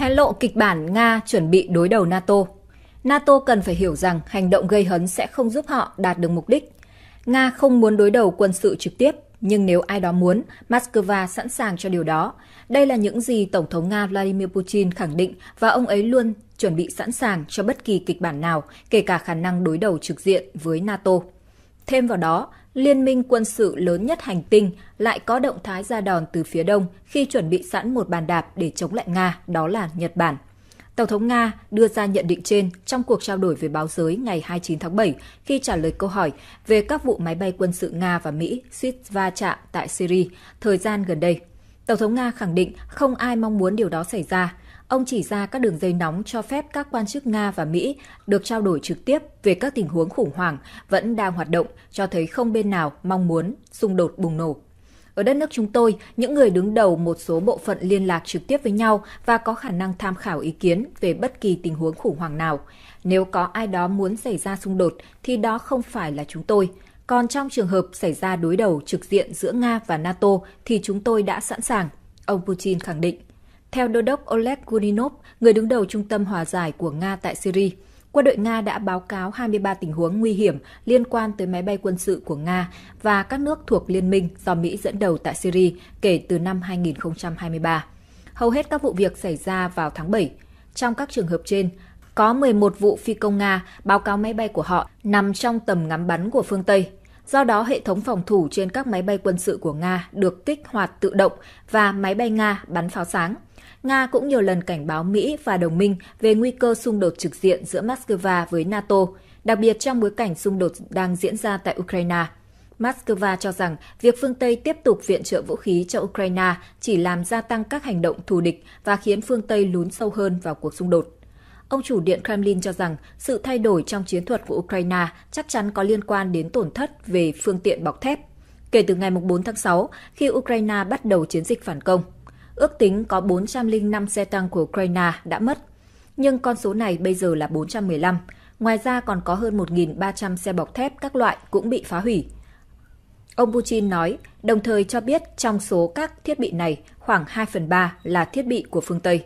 Hé lộ kịch bản Nga chuẩn bị đối đầu NATO. NATO cần phải hiểu rằng hành động gây hấn sẽ không giúp họ đạt được mục đích. Nga không muốn đối đầu quân sự trực tiếp, nhưng nếu ai đó muốn, Moscow sẵn sàng cho điều đó. Đây là những gì Tổng thống Nga Vladimir Putin khẳng định và ông ấy luôn chuẩn bị sẵn sàng cho bất kỳ kịch bản nào, kể cả khả năng đối đầu trực diện với NATO. Thêm vào đó, liên minh quân sự lớn nhất hành tinh lại có động thái ra đòn từ phía đông khi chuẩn bị sẵn một bàn đạp để chống lại Nga, đó là Nhật Bản. Tổng thống Nga đưa ra nhận định trên trong cuộc trao đổi với báo giới ngày 29 tháng 7 khi trả lời câu hỏi về các vụ máy bay quân sự Nga và Mỹ suýt va chạm tại Syria thời gian gần đây. Tổng thống Nga khẳng định không ai mong muốn điều đó xảy ra, Ông chỉ ra các đường dây nóng cho phép các quan chức Nga và Mỹ được trao đổi trực tiếp về các tình huống khủng hoảng vẫn đang hoạt động, cho thấy không bên nào mong muốn xung đột bùng nổ. Ở đất nước chúng tôi, những người đứng đầu một số bộ phận liên lạc trực tiếp với nhau và có khả năng tham khảo ý kiến về bất kỳ tình huống khủng hoảng nào. Nếu có ai đó muốn xảy ra xung đột thì đó không phải là chúng tôi. Còn trong trường hợp xảy ra đối đầu trực diện giữa Nga và NATO thì chúng tôi đã sẵn sàng, ông Putin khẳng định. Theo đô đốc Oleg Gurinov, người đứng đầu Trung tâm Hòa giải của Nga tại Syria, quân đội Nga đã báo cáo 23 tình huống nguy hiểm liên quan tới máy bay quân sự của Nga và các nước thuộc liên minh do Mỹ dẫn đầu tại Syria kể từ năm 2023. Hầu hết các vụ việc xảy ra vào tháng 7. Trong các trường hợp trên, có 11 vụ phi công Nga báo cáo máy bay của họ nằm trong tầm ngắm bắn của phương Tây. Do đó, hệ thống phòng thủ trên các máy bay quân sự của Nga được kích hoạt tự động và máy bay Nga bắn pháo sáng – Nga cũng nhiều lần cảnh báo Mỹ và đồng minh về nguy cơ xung đột trực diện giữa Moscow với NATO, đặc biệt trong bối cảnh xung đột đang diễn ra tại Ukraine. Moscow cho rằng việc phương Tây tiếp tục viện trợ vũ khí cho Ukraine chỉ làm gia tăng các hành động thù địch và khiến phương Tây lún sâu hơn vào cuộc xung đột. Ông chủ điện Kremlin cho rằng sự thay đổi trong chiến thuật của Ukraine chắc chắn có liên quan đến tổn thất về phương tiện bọc thép kể từ ngày 4 tháng 6 khi Ukraine bắt đầu chiến dịch phản công ước tính có 405 xe tăng của Ukraine đã mất, nhưng con số này bây giờ là 415. Ngoài ra còn có hơn 1.300 xe bọc thép các loại cũng bị phá hủy. Ông Putin nói, đồng thời cho biết trong số các thiết bị này, khoảng 2 phần 3 là thiết bị của phương Tây.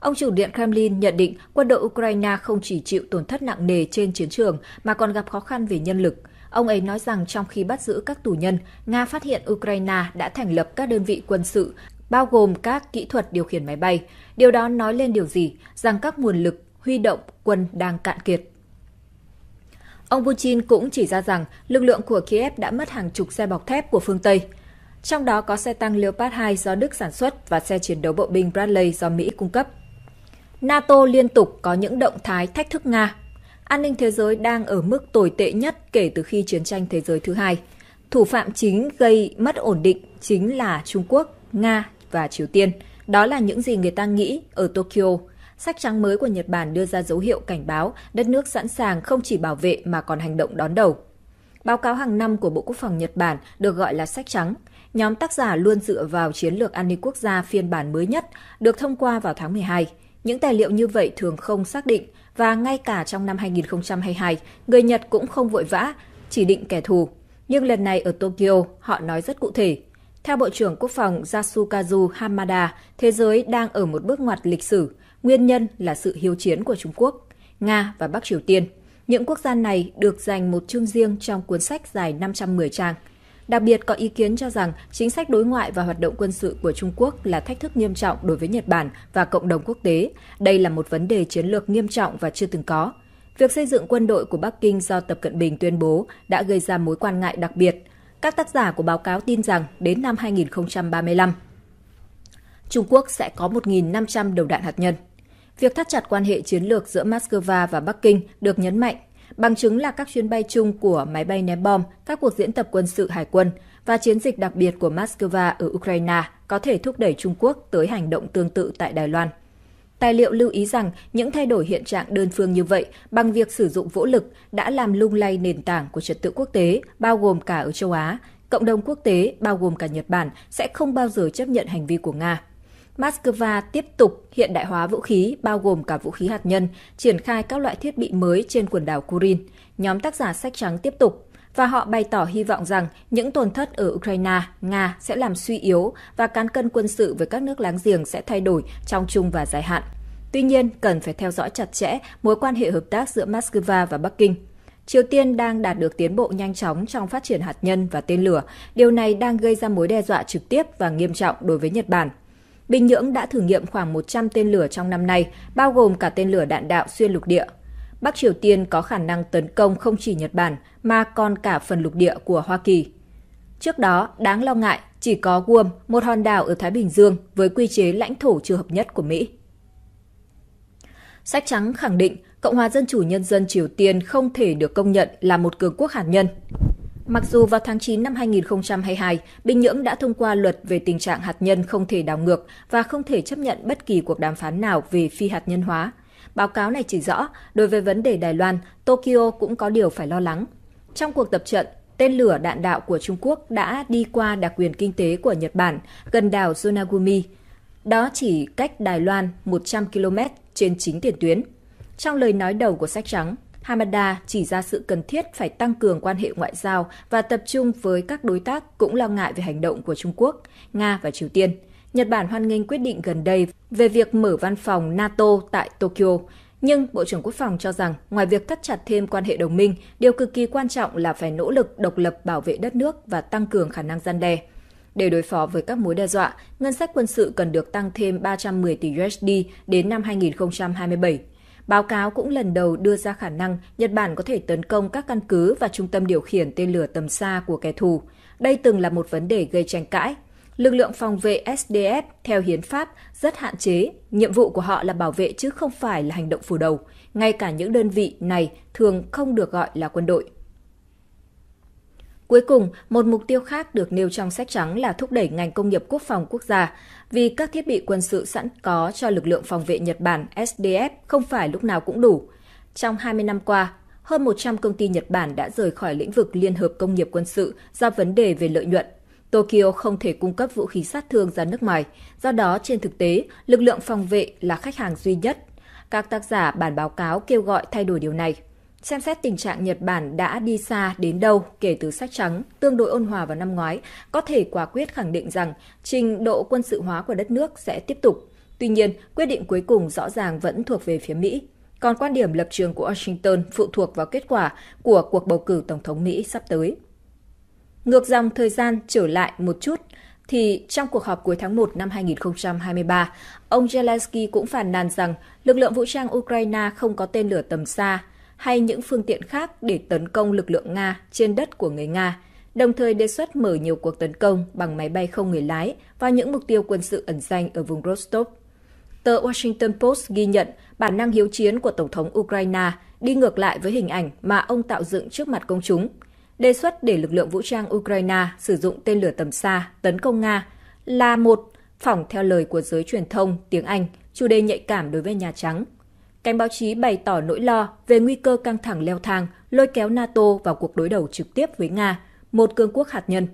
Ông chủ Điện Kremlin nhận định quân đội Ukraine không chỉ chịu tổn thất nặng nề trên chiến trường mà còn gặp khó khăn về nhân lực. Ông ấy nói rằng trong khi bắt giữ các tù nhân, Nga phát hiện Ukraine đã thành lập các đơn vị quân sự, bao gồm các kỹ thuật điều khiển máy bay. Điều đó nói lên điều gì? Rằng các nguồn lực huy động quân đang cạn kiệt. Ông Putin cũng chỉ ra rằng lực lượng của Kiev đã mất hàng chục xe bọc thép của phương Tây trong đó có xe tăng Leopard 2 do Đức sản xuất và xe chiến đấu bộ binh Bradley do Mỹ cung cấp. NATO liên tục có những động thái thách thức Nga an ninh thế giới đang ở mức tồi tệ nhất kể từ khi chiến tranh thế giới thứ hai. Thủ phạm chính gây mất ổn định chính là Trung Quốc, Nga và Triều Tiên. Đó là những gì người ta nghĩ ở Tokyo. Sách trắng mới của Nhật Bản đưa ra dấu hiệu cảnh báo đất nước sẵn sàng không chỉ bảo vệ mà còn hành động đón đầu. Báo cáo hàng năm của Bộ Quốc phòng Nhật Bản được gọi là sách trắng. Nhóm tác giả luôn dựa vào chiến lược an ninh quốc gia phiên bản mới nhất được thông qua vào tháng 12. Những tài liệu như vậy thường không xác định và ngay cả trong năm 2022, người Nhật cũng không vội vã chỉ định kẻ thù. Nhưng lần này ở Tokyo, họ nói rất cụ thể. Theo Bộ trưởng Quốc phòng Yasukazu Hamada, thế giới đang ở một bước ngoặt lịch sử, nguyên nhân là sự hiếu chiến của Trung Quốc, Nga và Bắc Triều Tiên. Những quốc gia này được dành một chương riêng trong cuốn sách dài 510 trang – Đặc biệt có ý kiến cho rằng chính sách đối ngoại và hoạt động quân sự của Trung Quốc là thách thức nghiêm trọng đối với Nhật Bản và cộng đồng quốc tế. Đây là một vấn đề chiến lược nghiêm trọng và chưa từng có. Việc xây dựng quân đội của Bắc Kinh do Tập Cận Bình tuyên bố đã gây ra mối quan ngại đặc biệt. Các tác giả của báo cáo tin rằng đến năm 2035, Trung Quốc sẽ có 1.500 đầu đạn hạt nhân. Việc thắt chặt quan hệ chiến lược giữa Moscow và Bắc Kinh được nhấn mạnh bằng chứng là các chuyến bay chung của máy bay ném bom, các cuộc diễn tập quân sự hải quân và chiến dịch đặc biệt của Moscow ở Ukraine có thể thúc đẩy Trung Quốc tới hành động tương tự tại Đài Loan. Tài liệu lưu ý rằng những thay đổi hiện trạng đơn phương như vậy bằng việc sử dụng vũ lực đã làm lung lay nền tảng của trật tự quốc tế, bao gồm cả ở châu Á. Cộng đồng quốc tế, bao gồm cả Nhật Bản, sẽ không bao giờ chấp nhận hành vi của Nga. Moscow tiếp tục hiện đại hóa vũ khí, bao gồm cả vũ khí hạt nhân, triển khai các loại thiết bị mới trên quần đảo Kurin. Nhóm tác giả sách trắng tiếp tục và họ bày tỏ hy vọng rằng những tổn thất ở Ukraine, Nga sẽ làm suy yếu và cán cân quân sự với các nước láng giềng sẽ thay đổi trong chung và dài hạn. Tuy nhiên, cần phải theo dõi chặt chẽ mối quan hệ hợp tác giữa Moscow và Bắc Kinh. Triều Tiên đang đạt được tiến bộ nhanh chóng trong phát triển hạt nhân và tên lửa. Điều này đang gây ra mối đe dọa trực tiếp và nghiêm trọng đối với Nhật Bản. Bình Nhưỡng đã thử nghiệm khoảng 100 tên lửa trong năm nay, bao gồm cả tên lửa đạn đạo xuyên lục địa. Bắc Triều Tiên có khả năng tấn công không chỉ Nhật Bản mà còn cả phần lục địa của Hoa Kỳ. Trước đó, đáng lo ngại, chỉ có Guam, một hòn đảo ở Thái Bình Dương với quy chế lãnh thổ chưa hợp nhất của Mỹ. Sách trắng khẳng định Cộng hòa Dân chủ Nhân dân Triều Tiên không thể được công nhận là một cường quốc hạt nhân. Mặc dù vào tháng 9 năm 2022, Bình Nhưỡng đã thông qua luật về tình trạng hạt nhân không thể đảo ngược và không thể chấp nhận bất kỳ cuộc đàm phán nào về phi hạt nhân hóa. Báo cáo này chỉ rõ, đối với vấn đề Đài Loan, Tokyo cũng có điều phải lo lắng. Trong cuộc tập trận, tên lửa đạn đạo của Trung Quốc đã đi qua đặc quyền kinh tế của Nhật Bản gần đảo Sonagumi. Đó chỉ cách Đài Loan 100 km trên chính tiền tuyến. Trong lời nói đầu của sách trắng, Hamada chỉ ra sự cần thiết phải tăng cường quan hệ ngoại giao và tập trung với các đối tác cũng lo ngại về hành động của Trung Quốc, Nga và Triều Tiên. Nhật Bản hoan nghênh quyết định gần đây về việc mở văn phòng NATO tại Tokyo, nhưng Bộ trưởng Quốc phòng cho rằng ngoài việc thắt chặt thêm quan hệ đồng minh, điều cực kỳ quan trọng là phải nỗ lực độc lập bảo vệ đất nước và tăng cường khả năng gian đe. Để đối phó với các mối đe dọa, ngân sách quân sự cần được tăng thêm 310 tỷ USD đến năm 2027. Báo cáo cũng lần đầu đưa ra khả năng Nhật Bản có thể tấn công các căn cứ và trung tâm điều khiển tên lửa tầm xa của kẻ thù. Đây từng là một vấn đề gây tranh cãi. Lực lượng phòng vệ SDF theo hiến pháp rất hạn chế, nhiệm vụ của họ là bảo vệ chứ không phải là hành động phủ đầu. Ngay cả những đơn vị này thường không được gọi là quân đội. Cuối cùng, một mục tiêu khác được nêu trong sách trắng là thúc đẩy ngành công nghiệp quốc phòng quốc gia, vì các thiết bị quân sự sẵn có cho lực lượng phòng vệ Nhật Bản SDF không phải lúc nào cũng đủ. Trong 20 năm qua, hơn 100 công ty Nhật Bản đã rời khỏi lĩnh vực liên hợp công nghiệp quân sự do vấn đề về lợi nhuận. Tokyo không thể cung cấp vũ khí sát thương ra nước ngoài, do đó trên thực tế, lực lượng phòng vệ là khách hàng duy nhất. Các tác giả bản báo cáo kêu gọi thay đổi điều này. Xem xét tình trạng Nhật Bản đã đi xa đến đâu kể từ sách trắng, tương đối ôn hòa vào năm ngoái, có thể quả quyết khẳng định rằng trình độ quân sự hóa của đất nước sẽ tiếp tục. Tuy nhiên, quyết định cuối cùng rõ ràng vẫn thuộc về phía Mỹ. Còn quan điểm lập trường của Washington phụ thuộc vào kết quả của cuộc bầu cử Tổng thống Mỹ sắp tới. Ngược dòng thời gian trở lại một chút, thì trong cuộc họp cuối tháng 1 năm 2023, ông Zelensky cũng phàn nàn rằng lực lượng vũ trang Ukraine không có tên lửa tầm xa – hay những phương tiện khác để tấn công lực lượng Nga trên đất của người Nga, đồng thời đề xuất mở nhiều cuộc tấn công bằng máy bay không người lái vào những mục tiêu quân sự ẩn danh ở vùng Rostov. Tờ Washington Post ghi nhận bản năng hiếu chiến của Tổng thống Ukraine đi ngược lại với hình ảnh mà ông tạo dựng trước mặt công chúng. Đề xuất để lực lượng vũ trang Ukraine sử dụng tên lửa tầm xa tấn công Nga là một phỏng theo lời của giới truyền thông tiếng Anh, chủ đề nhạy cảm đối với Nhà Trắng – cánh báo chí bày tỏ nỗi lo về nguy cơ căng thẳng leo thang lôi kéo NATO vào cuộc đối đầu trực tiếp với Nga, một cường quốc hạt nhân.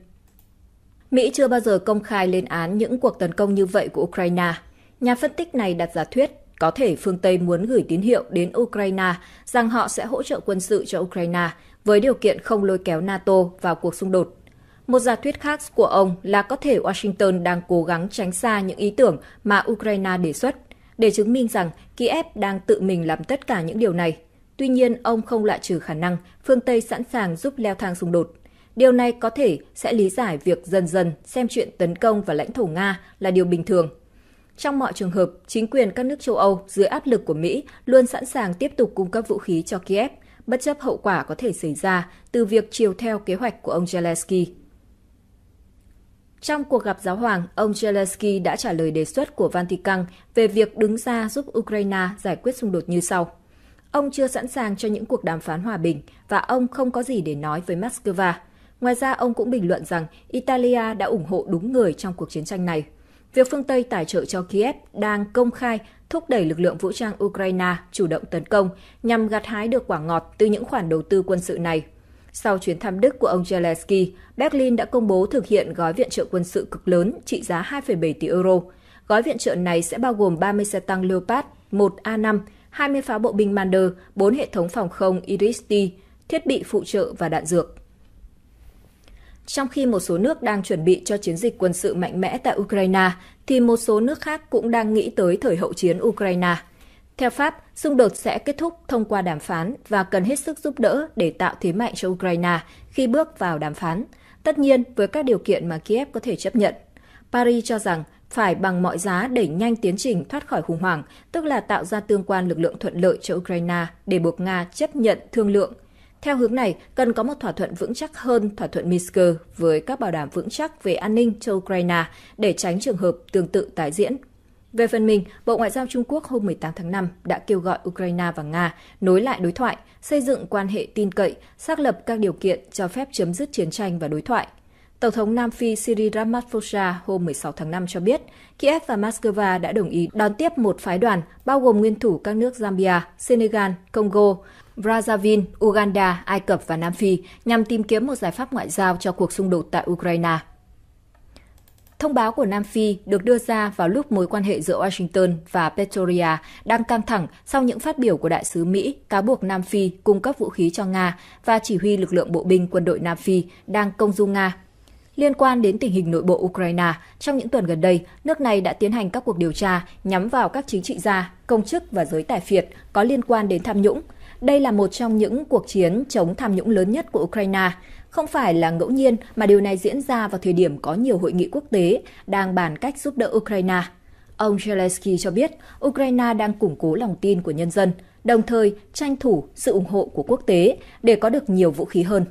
Mỹ chưa bao giờ công khai lên án những cuộc tấn công như vậy của Ukraine. Nhà phân tích này đặt giả thuyết có thể phương Tây muốn gửi tín hiệu đến Ukraine rằng họ sẽ hỗ trợ quân sự cho Ukraine với điều kiện không lôi kéo NATO vào cuộc xung đột. Một giả thuyết khác của ông là có thể Washington đang cố gắng tránh xa những ý tưởng mà Ukraine đề xuất – để chứng minh rằng Kiev đang tự mình làm tất cả những điều này. Tuy nhiên, ông không loại trừ khả năng phương Tây sẵn sàng giúp leo thang xung đột. Điều này có thể sẽ lý giải việc dần dần xem chuyện tấn công vào lãnh thổ Nga là điều bình thường. Trong mọi trường hợp, chính quyền các nước châu Âu dưới áp lực của Mỹ luôn sẵn sàng tiếp tục cung cấp vũ khí cho Kiev, bất chấp hậu quả có thể xảy ra từ việc chiều theo kế hoạch của ông Zelensky. Trong cuộc gặp giáo hoàng, ông Zelensky đã trả lời đề xuất của Vatican về việc đứng ra giúp Ukraine giải quyết xung đột như sau. Ông chưa sẵn sàng cho những cuộc đàm phán hòa bình và ông không có gì để nói với Moscow. Ngoài ra, ông cũng bình luận rằng Italia đã ủng hộ đúng người trong cuộc chiến tranh này. Việc phương Tây tài trợ cho Kiev đang công khai thúc đẩy lực lượng vũ trang Ukraine chủ động tấn công nhằm gặt hái được quả ngọt từ những khoản đầu tư quân sự này. Sau chuyến thăm Đức của ông Zelensky, Berlin đã công bố thực hiện gói viện trợ quân sự cực lớn trị giá 2,7 tỷ euro. Gói viện trợ này sẽ bao gồm 30 xe tăng Leopard 1A5, 20 pháo bộ binh Mander, 4 hệ thống phòng không Iris-T, thiết bị phụ trợ và đạn dược. Trong khi một số nước đang chuẩn bị cho chiến dịch quân sự mạnh mẽ tại Ukraine, thì một số nước khác cũng đang nghĩ tới thời hậu chiến Ukraine. Theo Pháp, xung đột sẽ kết thúc thông qua đàm phán và cần hết sức giúp đỡ để tạo thế mạnh cho Ukraine khi bước vào đàm phán, tất nhiên với các điều kiện mà Kiev có thể chấp nhận. Paris cho rằng phải bằng mọi giá đẩy nhanh tiến trình thoát khỏi khủng hoảng, tức là tạo ra tương quan lực lượng thuận lợi cho Ukraine để buộc Nga chấp nhận thương lượng. Theo hướng này, cần có một thỏa thuận vững chắc hơn thỏa thuận Minsk với các bảo đảm vững chắc về an ninh cho Ukraine để tránh trường hợp tương tự tái diễn về phần mình, Bộ Ngoại giao Trung Quốc hôm 18 tháng 5 đã kêu gọi Ukraine và Nga nối lại đối thoại, xây dựng quan hệ tin cậy, xác lập các điều kiện cho phép chấm dứt chiến tranh và đối thoại. Tổng thống Nam Phi Cyril Ramaphosa hôm 16 tháng 5 cho biết, Kiev và Moscow đã đồng ý đón tiếp một phái đoàn bao gồm nguyên thủ các nước Zambia, Senegal, Congo, Brazzaville, Uganda, Ai Cập và Nam Phi nhằm tìm kiếm một giải pháp ngoại giao cho cuộc xung đột tại Ukraine. Thông báo của Nam Phi được đưa ra vào lúc mối quan hệ giữa Washington và Pretoria đang căng thẳng sau những phát biểu của đại sứ Mỹ cáo buộc Nam Phi cung cấp vũ khí cho Nga và chỉ huy lực lượng bộ binh quân đội Nam Phi đang công du Nga liên quan đến tình hình nội bộ Ukraine. Trong những tuần gần đây, nước này đã tiến hành các cuộc điều tra nhắm vào các chính trị gia công chức và giới tài phiệt có liên quan đến tham nhũng. Đây là một trong những cuộc chiến chống tham nhũng lớn nhất của Ukraine. Không phải là ngẫu nhiên mà điều này diễn ra vào thời điểm có nhiều hội nghị quốc tế đang bàn cách giúp đỡ Ukraine. Ông Zelensky cho biết Ukraine đang củng cố lòng tin của nhân dân, đồng thời tranh thủ sự ủng hộ của quốc tế để có được nhiều vũ khí hơn.